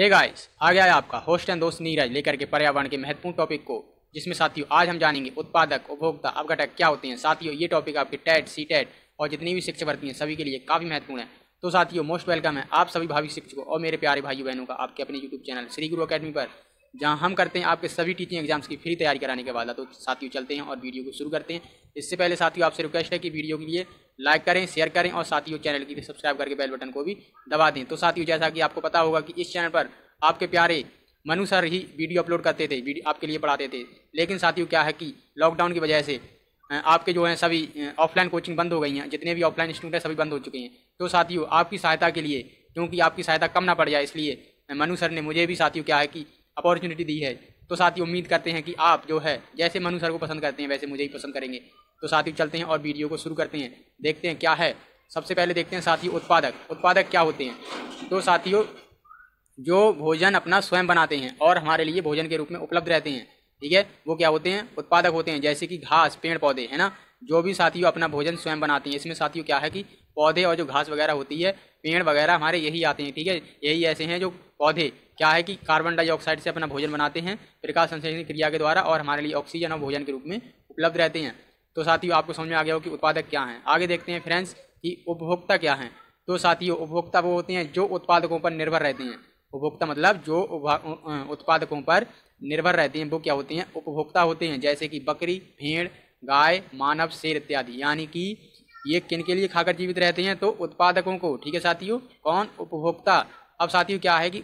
हे hey guys आ गया है आपका होस्ट एंड दोस्त नीरज लेकर के पर्यावरण के महत्वपूर्ण टॉपिक को जिसमें साथियों आज हम जानेंगे उत्पादक उपभोक्ता अवघटक क्या होते हैं साथियों ये टॉपिक आपके टेट सी टेट और जितनी भी शिक्षक भर्ती हैं सभी के लिए काफ़ी महत्वपूर्ण है तो साथियों मोस्ट वेलकम है आप सभी भावी शिक्षकों और मेरे प्यारे भाई बहनों का आपके अपने यूट्यूब चैनल श्री गुरु अकेडमी पर जहाँ हम करते हैं आपके सभी टीचिंग एग्जाम्स की फ्री तैयारी कराने के बाद तो साथियों चलते हैं और वीडियो को शुरू करते हैं इससे पहले साथियों आपसे रिक्वेस्ट है कि वीडियो के लिए लाइक करें शेयर करें और साथियों चैनल की सब्सक्राइब करके बेल बटन को भी दबा दें तो साथियों जैसा कि आपको पता होगा कि इस चैनल पर आपके प्यारे मनु सर ही वीडियो अपलोड करते थे वीडियो आपके लिए पढ़ाते थे लेकिन साथियों क्या है कि लॉकडाउन की वजह से आपके जो हैं सभी ऑफलाइन कोचिंग बंद हो गई हैं जितने भी ऑफलाइन स्टूडेंट हैं सभी बंद हो चुके हैं तो साथियों आपकी सहायता के लिए क्योंकि आपकी सहायता कम ना पड़ जाए इसलिए मनु सर ने मुझे भी साथियों क्या है कि अपॉर्चुनिटी दी है तो साथियों उम्मीद करते हैं कि आप जो है जैसे मनु सर को पसंद करते हैं वैसे मुझे ही पसंद करेंगे तो साथी चलते हैं और वीडियो को शुरू करते हैं देखते हैं क्या है सबसे पहले देखते हैं साथी उत्पादक उत्पादक क्या होते हैं तो साथियों जो भोजन अपना स्वयं बनाते हैं और हमारे लिए भोजन के रूप में उपलब्ध रहते हैं ठीक है वो क्या होते हैं उत्पादक होते हैं जैसे कि घास पेड़ पौधे है ना जो भी साथियों अपना भोजन स्वयं बनाते हैं इसमें साथियों क्या है कि पौधे और जो घास वगैरह होती है पेड़ वगैरह हमारे यही आते हैं ठीक है यही ऐसे हैं जो पौधे क्या है कि कार्बन डाइऑक्साइड से अपना भोजन बनाते हैं प्रकाश संश्लेषण क्रिया के द्वारा और हमारे लिए ऑक्सीजन और भोजन के रूप में उपलब्ध रहते हैं तो साथियों आपको समझ में आ गया हो कि उत्पादक क्या हैं आगे देखते हैं फ्रेंड्स कि उपभोक्ता क्या हैं तो साथियों उपभोक्ता वो होते हैं जो उत्पादकों पर निर्भर रहते हैं उपभोक्ता मतलब जो उत्पादकों पर निर्भर रहते हैं वो क्या होते हैं उपभोक्ता होते हैं जैसे कि बकरी भेड़ गाय मानव शेर इत्यादि यानी कि ये किन के लिए खाकर जीवित रहते हैं तो उत्पादकों को ठीक है साथियों कौन उपभोक्ता अब साथियों क्या है कि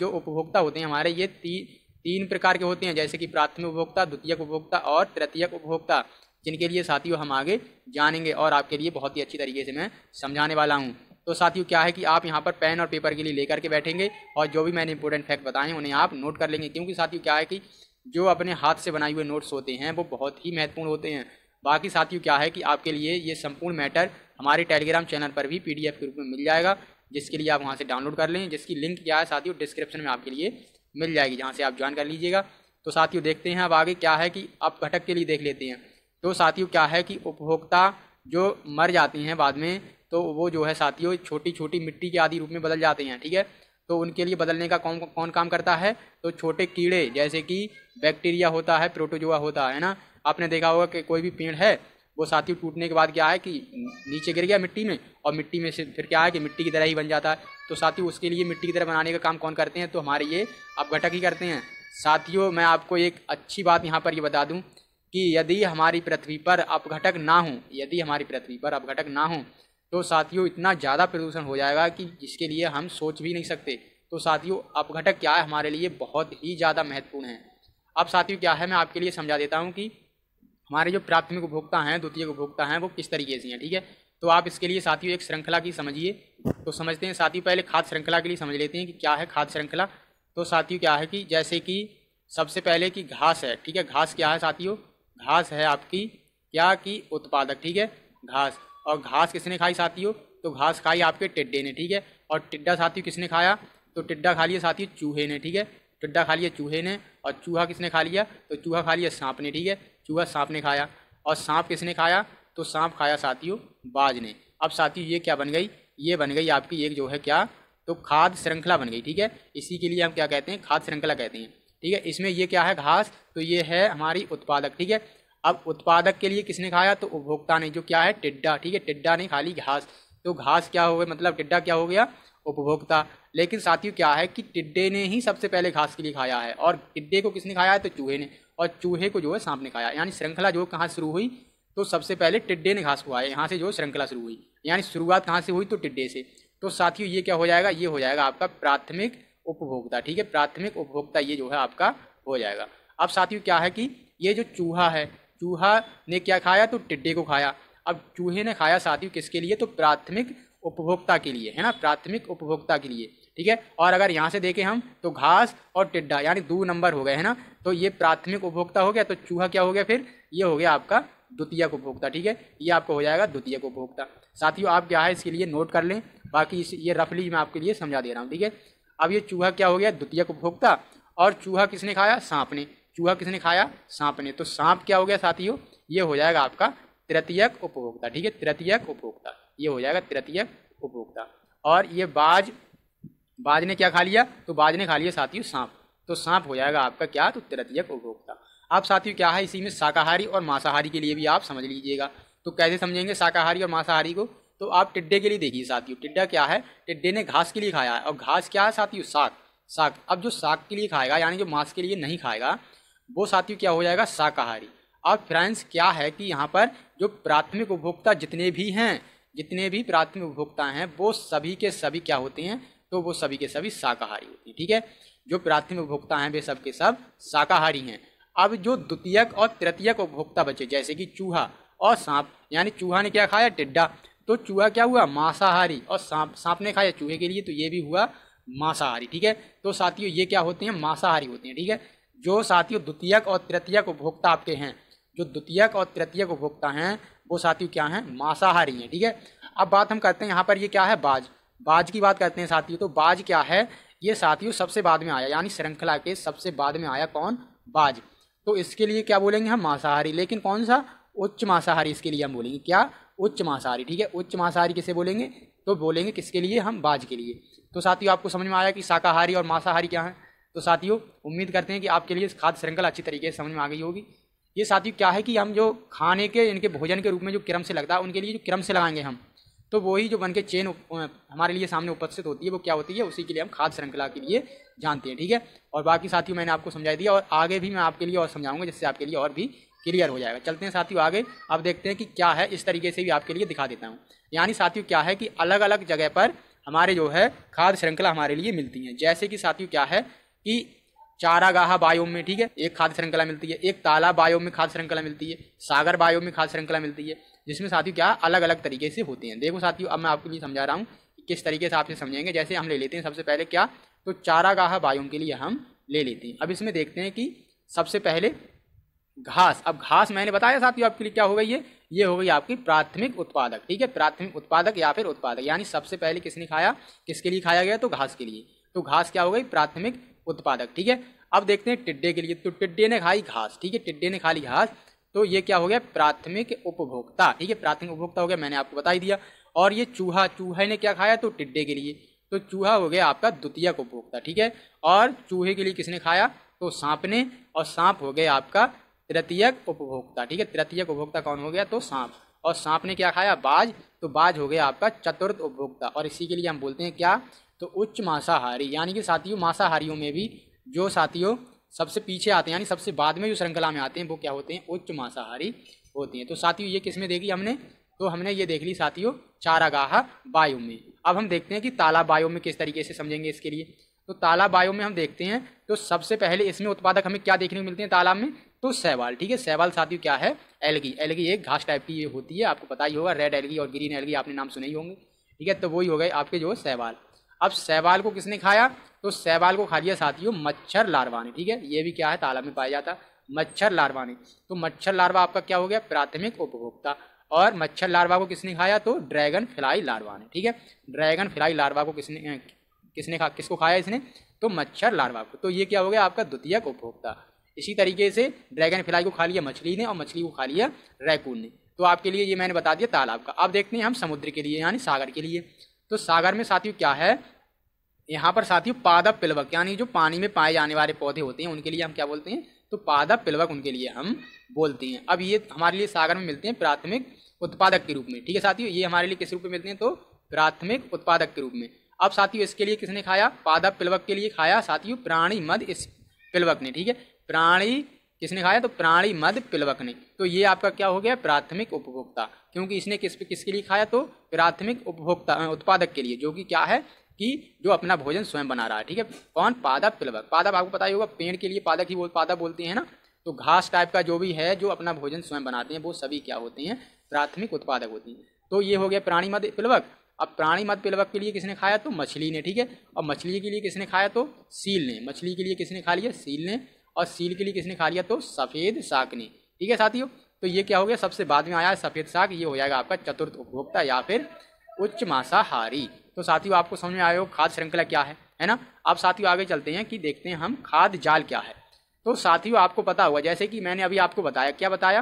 जो उपभोक्ता होते हैं हमारे ये ती, तीन प्रकार के होते हैं जैसे कि प्राथमिक उपभोक्ता द्वितीयक उपभोक्ता और तृतीयक उपभोक्ता जिनके लिए साथियों हम आगे जानेंगे और आपके लिए बहुत ही अच्छी तरीके से मैं समझाने वाला हूँ तो साथियों क्या है कि आप यहाँ पर पेन और पेपर के लिए लेकर के बैठेंगे और जो भी मैंने इंपॉर्टेंट फैक्ट बताए हैं उन्हें आप नोट कर लेंगे क्योंकि साथियों क्या है कि जो अपने हाथ से बनाए हुए नोट्स होते हैं वो बहुत ही महत्वपूर्ण होते हैं बाकी साथियों क्या है कि आपके लिए ये संपूर्ण मैटर हमारे टेलीग्राम चैनल पर भी पी के रूप में मिल जाएगा जिसके लिए आप वहाँ से डाउनलोड कर लें जिसकी लिंक क्या है साथियों डिस्क्रिप्शन में आपके लिए मिल जाएगी जहाँ से आप ज्वाइन कर लीजिएगा तो साथियों देखते हैं अब आगे क्या है कि आप घटक के लिए देख लेते हैं तो साथियों क्या है कि उपभोक्ता जो मर जाती हैं बाद में तो वो जो है साथियों छोटी छोटी मिट्टी के आदि रूप में बदल जाते हैं ठीक है तो उनके लिए बदलने का कौन कौन काम करता है तो छोटे कीड़े जैसे कि बैक्टीरिया होता है प्रोटोजोआ होता है ना आपने देखा होगा कि कोई भी पेड़ है वो साथियों टूटने के बाद क्या है कि नीचे गिर गया मिट्टी में और मिट्टी में से फिर क्या है कि मिट्टी की तरह ही बन जाता है तो साथियों उसके लिए मिट्टी की तरह बनाने का काम कौन करते हैं तो हमारे ये घटक ही करते हैं साथियों मैं आपको एक अच्छी बात यहाँ पर ये बता दूँ कि यदि हमारी पृथ्वी पर अपघटक ना हो यदि हमारी पृथ्वी पर अपघटक ना हो तो साथियों इतना ज़्यादा प्रदूषण हो जाएगा कि जिसके लिए हम सोच भी नहीं सकते तो साथियों अपघटक क्या है हमारे लिए बहुत ही ज़्यादा महत्वपूर्ण है अब साथियों क्या है मैं आपके लिए समझा देता हूँ कि हमारे जो प्राथमिक उपभोक्ता हैं द्वितीय उपभोक्ता हैं वो किस तरीके से हैं ठीक है तो आप इसके लिए साथियों एक श्रृंखला की समझिए तो समझते हैं साथियों पहले खाद्य श्रृंखला के लिए समझ लेते हैं कि क्या है खाद्य श्रृंखला तो साथियों क्या है कि जैसे कि सबसे पहले कि घास है ठीक है घास क्या है साथियों घास है आपकी क्या की उत्पादक ठीक है घास और घास किसने खाई साथियों तो घास खाई आपके टिड्डे ने ठीक है और टिड्डा साथियों किसने खाया तो टिड्डा खा लिया साथियों चूहे ने ठीक है टिड्डा खा लिया चूहे ने और चूहा किसने खा लिया तो चूहा खा लिया सांप ने ठीक है चूहा सांप ने खाया और सांप किसने खाया तो सांप खाया साथियों बाज ने अब साथियों ये क्या बन गई ये बन गई आपकी एक जो है क्या तो खाद्य श्रृंखला बन गई ठीक है इसी के लिए हम क्या कहते हैं खाद्य श्रृंखला कहते हैं ठीक है इसमें ये क्या है घास तो ये है हमारी उत्पादक ठीक है अब उत्पादक के लिए किसने खाया तो उपभोक्ता ने जो क्या है टिड्डा ठीक है टिड्डा ने खाली घास तो घास क्या हो गया मतलब टिड्डा क्या हो गया उपभोक्ता लेकिन साथियों क्या है कि टिड्डे ने ही सबसे पहले घास के लिए खाया है और टिड्डे को किसने खाया है तो चूहे ने और चूहे को जो है सांप ने खाया यानी श्रृंखला जो कहाँ शुरू हुई तो सबसे पहले टिड्डे ने घास खुआ यहाँ से जो श्रृंखला शुरू हुई यानी शुरुआत कहाँ से हुई तो टिड्डे से तो साथियों ये क्या हो जाएगा ये हो जाएगा आपका प्राथमिक उपभोक्ता ठीक है प्राथमिक उपभोक्ता ये जो है आपका हो जाएगा अब साथियों क्या है कि ये जो चूहा है चूहा ने क्या खाया तो टिड्डे को खाया अब चूहे ने खाया साथियों किसके लिए तो प्राथमिक उपभोक्ता के लिए है ना प्राथमिक उपभोक्ता के लिए ठीक है और अगर यहाँ से देखें हम तो घास और टिड्डा यानी दो नंबर हो गए है ना तो ये प्राथमिक उपभोक्ता हो गया तो चूहा क्या हो गया फिर ये हो गया आपका द्वितीय उपभोक्ता ठीक है ये आपको हो जाएगा द्वितीय उपभोक्ता साथियों आप क्या है इसके लिए नोट कर लें बाकी इस ये रफली मैं आपके लिए समझा दे रहा हूँ ठीक है अब ये चूहा क्या हो गया द्वितीय उपभोक्ता और चूहा किसने खाया सांप ने चूहा किसने खाया सांप ने तो सांप क्या हो गया साथियों ये हो जाएगा आपका तृतीयक उपभोक्ता ठीक है तृतीयक उपभोक्ता ये हो जाएगा तृतीयक उपभोक्ता और ये बाज बाज ने क्या खा लिया तो बाज ने खा लिया साथियों सांप तो सांप हो जाएगा आपका क्या तो तृतीयक उपभोक्ता आप साथियों क्या है इसी में शाकाहारी और मांसाहारी के लिए भी आप समझ लीजिएगा तो कैसे समझेंगे शाकाहारी और मांसाहारी को तो आप टिड्डे के लिए देखिए साथियों टिड्डा क्या है टिड्डे ने घास के लिए खाया है और घास क्या है साथियों साग साग अब जो साग के लिए खाएगा यानी जो मांस के लिए नहीं खाएगा वो साथियों क्या हो जाएगा शाकाहारी और फ्रांस क्या है कि यहाँ पर जो प्राथमिक उपभोक्ता जितने भी हैं जितने भी प्राथमिक उपभोक्ता हैं वो सभी के सभी क्या होते हैं तो वो सभी के सभी शाकाहारी होते हैं ठीक है जो प्राथमिक उपभोक्ता हैं वे सब के सब शाकाहारी हैं अब जो द्वितीयक और तृतीयक उपभोक्ता बचे जैसे कि चूहा और सांप यानी चूहा ने क्या खाया टिड्डा तो चूहा क्या हुआ मांसाहारी और सांप सांप ने खाया चूहे के लिए तो ये भी हुआ मांसाहारी ठीक है तो साथियों ये क्या होते हैं मांसाहारी होते हैं ठीक है जो साथियों द्वितीयक और तृतीयक उपभोक्ता आपके हैं जो द्वितीयक और तृतीयक उपभोक्ता हैं वो साथियों क्या हैं मांसाहारी हैं ठीक है अब बात हम करते हैं यहाँ पर ये क्या है बाज बाज की बात करते हैं साथियों तो बाज क्या है ये साथियों सबसे बाद में आया यानी श्रृंखला के सबसे बाद में आया कौन बाज तो इसके लिए क्या बोलेंगे हम मांसाहारी लेकिन कौन सा उच्च मांसाहारी इसके लिए हम बोलेंगे क्या उच्च मांसाहारी ठीक है उच्च मांसाहारी किसे बोलेंगे तो बोलेंगे किसके लिए हम बाज के लिए तो साथियों आपको समझ में आया कि शाकाहारी और मांसाहारी क्या है तो साथियों उम्मीद करते हैं कि आपके लिए खाद्य श्रृंखला अच्छी तरीके से समझ में आ गई होगी ये साथियों क्या है कि हम जो खाने के इनके भोजन के रूप में जो क्रम से लगता है उनके लिए जो क्रम से लगाएंगे हम तो वही जो बन के चेन हमारे लिए सामने उपस्थित होती है वो क्या होती है उसी के लिए हम खाद्य श्रृंखला के लिए जानते हैं ठीक है और बाकी साथियों मैंने आपको समझाई दिया और आगे भी मैं आपके लिए और समझाऊंगा जिससे आपके लिए और भी क्लियर हो जाएगा चलते हैं साथियों आगे अब देखते हैं कि क्या है इस तरीके से भी आपके लिए दिखा देता हूँ यानी साथियों क्या है कि अलग अलग जगह पर हमारे जो है खाद श्रृंखला हमारे लिए मिलती है जैसे कि साथियों क्या है कि चारागाह बायोम में ठीक है एक खाद्य श्रृंखला मिलती है एक तालाब बायोम में खाद श्रृंखला मिलती है सागर बायोम में खाद श्रृंखला मिलती है जिसमें साथियों क्या अलग अलग तरीके से होते हैं देखो साथियों अब मैं आपको ये समझा रहा हूँ कि किस तरीके से आपसे समझेंगे जैसे हम ले लेते हैं सबसे पहले क्या तो चारागाह बायोम के लिए हम ले लेते हैं अब इसमें देखते हैं कि सबसे पहले घास अब घास मैंने बताया साथियों आपके लिए क्या हो गई है ये हो गई आपकी प्राथमिक उत्पादक ठीक है प्राथमिक उत्पादक या फिर उत्पादक यानी सबसे पहले किसने खाया किसके लिए खाया गया तो घास के लिए तो घास क्या हो गई प्राथमिक उत्पादक ठीक है अब देखते हैं टिड्डे के लिए तो टिड्डे ने खाई घास ठीक है टिड्डे ने खा ली घास तो ये क्या हो गया प्राथमिक उपभोक्ता ठीक है प्राथमिक उपभोक्ता हो गया मैंने आपको बताई दिया और ये चूहा चूहे ने क्या खाया तो टिड्डे के लिए तो चूहा हो गया आपका द्वितीय उपभोक्ता ठीक है और चूहे के लिए किसने खाया तो सांप ने और सांप हो गया आपका तृतीयक उपभोक्ता ठीक है तृतीयक उपभोक्ता कौन हो गया तो सांप और सांप ने क्या खाया बाज तो बाज हो गया आपका चतुर्थ उपभोक्ता और इसी के लिए हम बोलते हैं क्या तो उच्च मांसाहारी यानी कि साथियों मांसाहारियों में भी जो साथियों सबसे पीछे आते हैं यानी सबसे बाद में जो श्रृंखला में आते हैं वो क्या होते हैं उच्च मांसाहारी होती हैं तो साथियों ये किसमें देखी हमने तो हमने ये देख ली साथियों चारागाह बायो में अब हम देखते हैं कि ताला बायो में किस तरीके से समझेंगे इसके लिए तो ताला बायो में हम देखते हैं तो सबसे पहले इसमें उत्पादक हमें क्या देखने को मिलते हैं तालाब में तो सहवाल ठीक है सहवाल साथियों क्या है एलगी एलगी एक घास टाइप की ये होती है आपको पता ही होगा रेड एलगी और ग्रीन एलगी आपने नाम सुने ही होंगे ठीक है तो वही हो गए आपके जो सहवाल अब सहवाल को किसने खाया तो सहवाल को खा लिया साथियों मच्छर लारवाने ने ठीक है ये भी क्या है तालाब में पाया जाता मच्छर लारवाने ने तो मच्छर लार्वा आपका क्या हो गया प्राथमिक उपभोक्ता और मच्छर लार्वा को किसने खाया तो ड्रैगन फ्लाई लारवाने ने ठीक है ड्रैगन फ्लाई लार्वा को किसने किसने खा किसको खाया इसने तो मच्छर लार्वा को तो ये क्या हो गया आपका द्वितीय उपभोक्ता इसी तरीके से ड्रैगन फ्लाई को खा लिया मछली ने और मछली को खा लिया रैकून ने तो आपके लिए ये मैंने बता दिया तालाब का अब देखते हैं हम समुद्र के लिए यानी सागर के लिए तो सागर में साथियों क्या है यहाँ पर साथियों पादा पिलवक यानी जो पानी में पाए जाने वाले पौधे होते हैं उनके लिए हम क्या बोलते हैं तो पादा पिलवक उनके लिए हम बोलते हैं अब ये हमारे लिए सागर में मिलते हैं प्राथमिक उत्पादक के रूप में ठीक है साथियों ये हमारे लिए किस रूप में मिलते हैं तो प्राथमिक उत्पादक के रूप में अब साथियों इसके लिए किसने खाया पादा पिलवक के लिए खाया साथियों प्राणी मद इस पिलवक ने ठीक है प्राणी किसने खाया तो प्राणी मद पिलवक ने तो ये आपका क्या हो गया प्राथमिक उपभोक्ता क्योंकि इसने किस किसके लिए खाया तो प्राथमिक उपभोक्ता उत्पादक के लिए जो कि क्या है कि जो अपना भोजन स्वयं बना रहा है ठीक है कौन पादप पिलवक पादप आपको पता ही होगा पेड़ के लिए पादक ही वो पादप बोलते हैं ना तो घास टाइप का जो भी है जो अपना भोजन स्वयं बनाते हैं वो सभी क्या होते हैं प्राथमिक उत्पादक होती हैं तो ये हो गया प्राणी मध्य पिलवक अब प्राणी मध्य पिलवक के लिए किसने खाया तो मछली ने ठीक है और मछली के लिए किसने खाया तो सील ने मछली के लिए किसने खा लिया सील ने और सील के लिए किसने खा लिया तो सफ़ेद साग ने ठीक है साथियों तो ये क्या हो गया सबसे बाद में आया है सफ़ेद साग ये हो जाएगा आपका चतुर्थ उपभोक्ता या फिर उच्च मांसाहारी तो साथियों आपको समझ में आए हो खाद श्रृंखला क्या है है ना अब साथियों आगे चलते हैं कि देखते हैं हम खाद जाल क्या है तो साथियों आपको पता हुआ जैसे कि मैंने अभी आपको बताया क्या बताया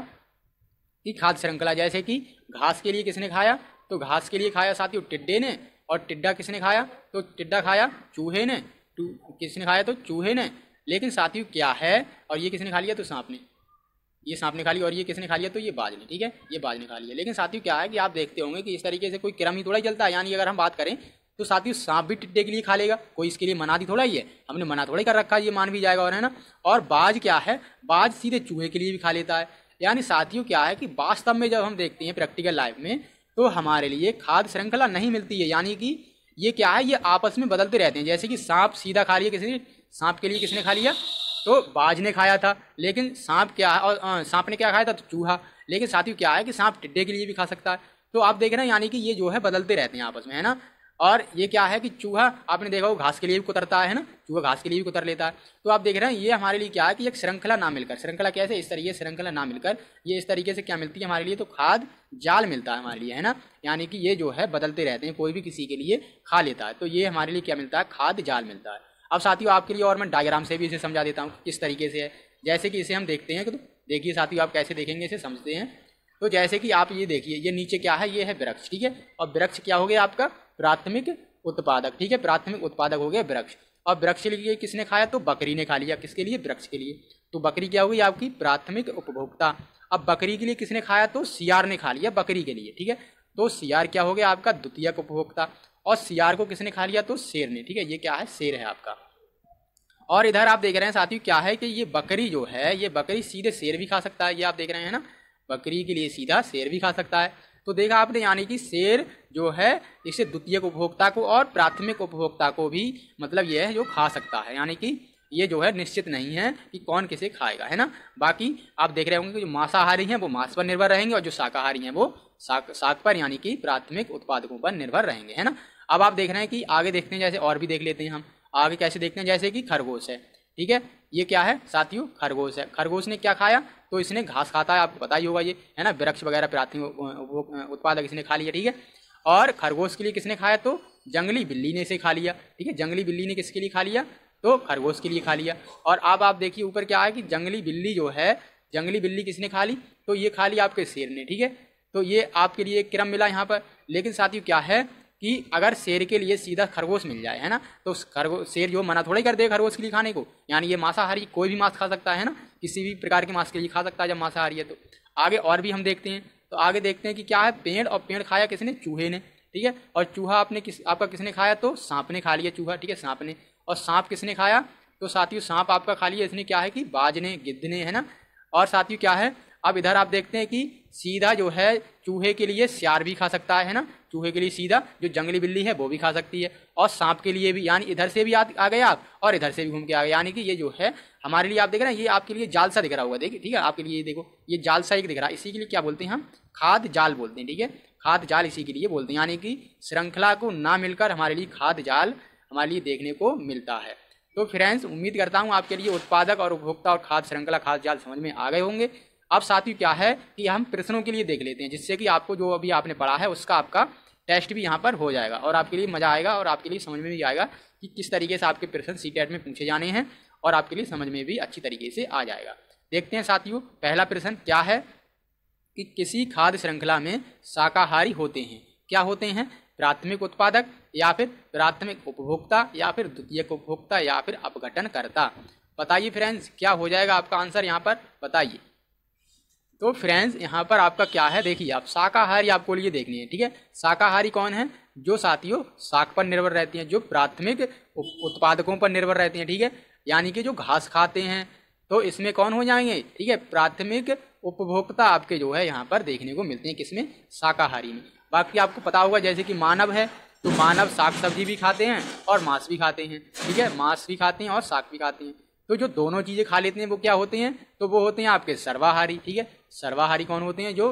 कि खाद्य श्रृंखला जैसे कि घास के लिए किसने खाया तो घास के लिए खाया साथियों टिड्डे ने और टिड्डा किसने खाया तो टिड्डा खाया चूहे ने किसने खाया तो चूहे ने लेकिन साथियों क्या है और ये किसने खा लिया तो सांप ने ये सांप ने खा लिया और ये किसने खा लिया तो ये बाज ने ठीक है ये बाज ने खा लिया लेकिन साथियों क्या है कि आप देखते होंगे कि इस तरीके से कोई क्रम ही थोड़ा ही चलता है यानी अगर हम बात करें तो साथियों सांप भी टिड्डे के लिए खा लेगा कोई इसके लिए मना दी थोड़ा ही है हमने मना थोड़ा ही कर रखा है ये मान भी जाएगा और है ना और बाज क्या है बाज सीधे चूहे के लिए भी खा लेता है यानी साथियों क्या है कि वास्तव में जब हम देखते हैं प्रैक्टिकल लाइफ में तो हमारे लिए खाद्य श्रृंखला नहीं मिलती है यानी कि ये क्या है ये आपस में बदलते रहते हैं जैसे कि सांप सीधा खा लिया किसी ने सांप के लिए किसने खा लिया तो बाज ने खाया था लेकिन सांप क्या है और सांप ने क्या खाया था तो चूहा लेकिन साथ ही क्या है कि सांप टिड्डे के लिए भी खा सकता है तो आप देख रहे हैं यानी कि ये जो है बदलते रहते हैं आपस में है ना और ये क्या है कि चूहा आपने देखा वो घास के लिए भी कुतरता है ना चूहा घास के लिए भी कुतर लेता है तो आप देख रहे हैं ये हमारे लिए क्या है कि एक श्रृंखला ना मिलकर श्रृंखला कैसे इस तरीके श्रृंखला ना मिलकर ये इस तरीके से क्या मिलती है हमारे लिए तो खाद जाल मिलता है हमारे लिए है ना यानी कि ये जो है बदलते रहते हैं कोई भी किसी के लिए खा लेता है तो ये हमारे लिए क्या मिलता है खाद जाल मिलता है अब साथियों आपके लिए और मैं डायग्राम से भी इसे समझा देता हूँ किस तरीके से है जैसे कि इसे हम देखते हैं तो देखिए साथियों आप कैसे देखेंगे इसे समझते हैं तो जैसे कि आप ये देखिए ये नीचे क्या है ये है वृक्ष ठीक है और वृक्ष क्या हो गया आपका प्राथमिक उत्पादक ठीक है प्राथमिक उत्पादक हो गया वृक्ष और वृक्ष के लिए किसने खाया तो बकरी ने खा लिया किसके लिए वृक्ष के लिए तो बकरी क्या होगी आपकी प्राथमिक उपभोक्ता अब बकरी के लिए किसने खाया तो सियार ने खा लिया बकरी के लिए ठीक है तो सियार क्या हो गया आपका द्वितीय उपभोक्ता और सियार को किसने खा लिया तो शेर ने ठीक है ये क्या है शेर है आपका और इधर आप देख रहे हैं साथियों क्या है कि ये बकरी जो है ये बकरी सीधे शेर भी खा सकता है ये आप देख रहे हैं ना बकरी के लिए सीधा शेर भी खा सकता है तो देखा आपने यानी कि शेर जो है इसे द्वितीय उपभोक्ता को और प्राथमिक उपभोक्ता को भी मतलब यह है जो खा सकता है यानी कि ये जो है निश्चित नहीं है कि कौन किसे खाएगा है ना बाकी आप देख रहे होंगे कि जो मांसाहारी हैं वो मांस पर निर्भर रहेंगे और जो शाकाहारी हैं वो साक साख पर यानी कि प्राथमिक उत्पादकों पर निर्भर रहेंगे है ना अब आप देख रहे हैं कि आगे देखते हैं जैसे और भी देख लेते हैं हम आगे कैसे देखते हैं जैसे कि खरगोश है ठीक है ये क्या है साथियों खरगोश है खरगोश ने क्या खाया तो इसने घास खाता है आपको पता ही होगा ये है ना वृक्ष वगैरह प्राथमिक उत्पादक इसने खा लिया ठीक है और खरगोश के लिए किसने खाया तो जंगली बिल्ली ने इसे खा लिया ठीक है जंगली बिल्ली ने किसके लिए खा लिया तो खरगोश के लिए खा लिया और अब आप देखिए ऊपर क्या है कि जंगली बिल्ली जो है जंगली बिल्ली किसने खा ली तो ये खा ली आपके शेर ने ठीक है तो ये आपके लिए क्रम मिला यहाँ पर लेकिन साथियों क्या है कि अगर शेर के लिए सीधा खरगोश मिल जाए है ना तो खरगोश शेर जो मना थोड़ा ही कर दे खरगोश के लिए खाने को यानी ये मांसाहारी कोई भी मांस खा सकता है ना किसी भी प्रकार के मांस के लिए खा सकता है जब मांसाहारी है तो आगे और भी हम देखते हैं तो आगे देखते हैं कि क्या है पेड़ और पेड़ खाया किसने चूहे ने ठीक है और चूहा आपने किस आपका किसने खाया तो सांप ने खा लिया चूहा ठीक है सांप ने और सांप किसने खाया तो साथियों सांप आपका खा लिया इसने क्या है कि बाज ने गिद्ध ने है ना और साथियों क्या है अब इधर आप देखते हैं कि सीधा जो है चूहे के लिए सियार भी खा सकता है ना चूहे के लिए सीधा जो जंगली बिल्ली है वो भी खा सकती है और सांप के लिए भी यानी इधर से भी आ, आ गए आप और इधर से भी घूम के आ गए यानी कि ये जो है हमारे लिए आप देख रहे हैं ये आपके लिए जाल सा दिख रहा होगा देखिए ठीक है आपके लिए ये देखो ये जाल सा एक दिख रहा है इसी के लिए क्या बोलते हैं हम खाद जाल बोलते हैं ठीक है खाद जाल इसी के लिए बोलते हैं यानी कि श्रृंखला को ना मिलकर हमारे लिए खाद जाल हमारे लिए देखने को मिलता है तो फ्रेंड्स उम्मीद करता हूँ आपके लिए उत्पादक और उपभोक्ता और खाद श्रृंखला खाद जाल समझ में आ गए होंगे अब साथियों क्या है कि हम प्रश्नों के लिए देख लेते हैं जिससे कि आपको जो अभी आपने पढ़ा है उसका आपका टेस्ट भी यहाँ पर हो जाएगा और आपके लिए मज़ा आएगा और आपके लिए समझ में भी आएगा कि किस तरीके से आपके प्रश्न सी टेट में पूछे जाने हैं और आपके लिए समझ में भी अच्छी तरीके से आ जाएगा देखते हैं साथियों पहला प्रश्न क्या है कि किसी खाद्य श्रृंखला में शाकाहारी होते हैं क्या होते हैं प्राथमिक उत्पादक या फिर प्राथमिक उपभोक्ता या फिर द्वितीयक उपभोक्ता या फिर अपघटनकर्ता बताइए फ्रेंड्स क्या हो जाएगा आपका आंसर यहाँ पर बताइए तो फ्रेंड्स यहाँ पर आपका क्या है देखिए आप शाकाहारी आपको लिए देखनी है ठीक है शाकाहारी कौन है जो साथियों शाक पर निर्भर रहती हैं जो प्राथमिक उत्पादकों पर निर्भर रहती हैं ठीक है यानी कि जो घास खाते हैं तो इसमें कौन हो जाएंगे ठीक है प्राथमिक उपभोक्ता आपके जो है यहाँ पर देखने को मिलते हैं किसमें शाकाहारी में बाकी आपको पता होगा जैसे कि मानव है तो मानव साग सब्जी भी खाते हैं और मांस भी खाते हैं ठीक है मांस भी खाते हैं और साग भी खाते हैं तो जो दोनों चीज़ें खा लेते हैं वो क्या होते हैं तो वो होते हैं आपके सर्वाहारी ठीक है सर्वाहारी कौन होते हैं जो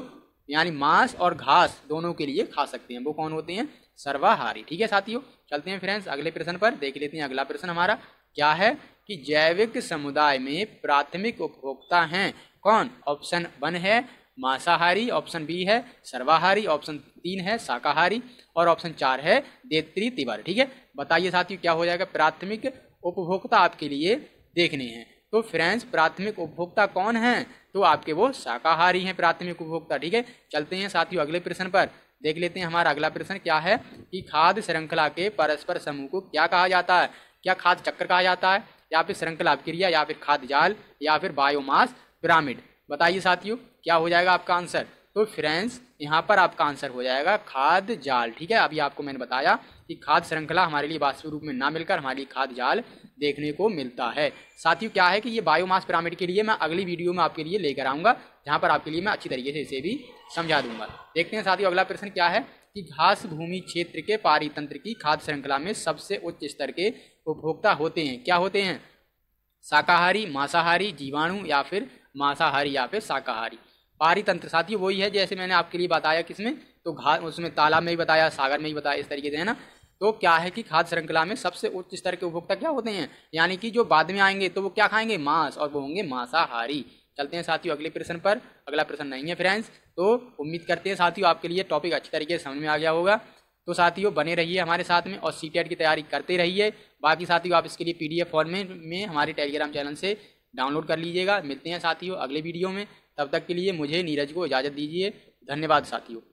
यानी मांस और घास दोनों के लिए खा सकते हैं वो कौन होते हैं सर्वाहारी ठीक है साथियों चलते हैं फ्रेंड्स अगले प्रश्न पर देख लेते हैं अगला प्रश्न हमारा क्या है कि जैविक समुदाय में प्राथमिक उपभोक्ता हैं कौन ऑप्शन वन है मांसाहारी ऑप्शन बी है सर्वाहारी ऑप्शन तीन है शाकाहारी और ऑप्शन चार है देत्री तिवारी ठीक है बताइए साथियों क्या हो जाएगा प्राथमिक उपभोक्ता आपके लिए देखने हैं तो फ्रेंड्स प्राथमिक उपभोक्ता कौन है तो आपके वो शाकाहारी हैं प्राथमिक उपभोक्ता ठीक है चलते हैं साथियों अगले प्रश्न पर देख लेते हैं हमारा अगला प्रश्न क्या है कि खाद्य श्रृंखला के परस्पर समूह को क्या कहा जाता है क्या खाद चक्कर कहा जाता है या फिर श्रृंखला क्रिया या फिर खाद्य जाल या फिर बायोमास पिरामिड बताइए साथियों क्या हो जाएगा आपका आंसर तो फ्रेंड्स यहाँ पर आपका आंसर हो जाएगा खाद जाल ठीक है अभी आपको मैंने बताया कि खाद श्रृंखला हमारे लिए वास्तव रूप में ना मिलकर हमारे लिए खाद जाल देखने को मिलता है साथियों क्या है कि ये बायोमास पिरामिड के लिए मैं अगली वीडियो में आपके लिए लेकर आऊँगा जहाँ पर आपके लिए मैं अच्छी तरीके से इसे भी समझा दूंगा देखते हैं साथियों अगला प्रश्न क्या है कि घास भूमि क्षेत्र के पारितंत्र की खाद श्रृंखला में सबसे उच्च स्तर के उपभोक्ता होते हैं क्या होते हैं शाकाहारी मांसाहारी जीवाणु या फिर मांसाहारी या फिर शाकाहारी पारी तंत्र साथी वही है जैसे मैंने आपके लिए बताया किसमें तो घा उसमें तालाब में भी बताया सागर में भी बताया इस तरीके से है ना तो क्या है कि खाद्य श्रृंखला में सबसे उच्च स्तर के उपभोक्ता क्या होते हैं यानी कि जो बाद में आएंगे तो वो क्या खाएंगे मांस और वो होंगे मांसाहारी चलते हैं साथियों अगले प्रश्न पर अगला प्रश्न नहीं है फ्रेंड्स तो उम्मीद करते हैं साथियों आपके लिए टॉपिक अच्छी तरीके से समझ में आ गया होगा तो साथियों बने रहिए हमारे साथ में और सी की तैयारी करते रहिए बाकी साथियों आप इसके लिए पी डी फॉर्म में हमारे टेलीग्राम चैनल से डाउनलोड कर लीजिएगा मिलते हैं साथियों अगले वीडियो में तब तक के लिए मुझे नीरज को इजाज़त दीजिए धन्यवाद साथियों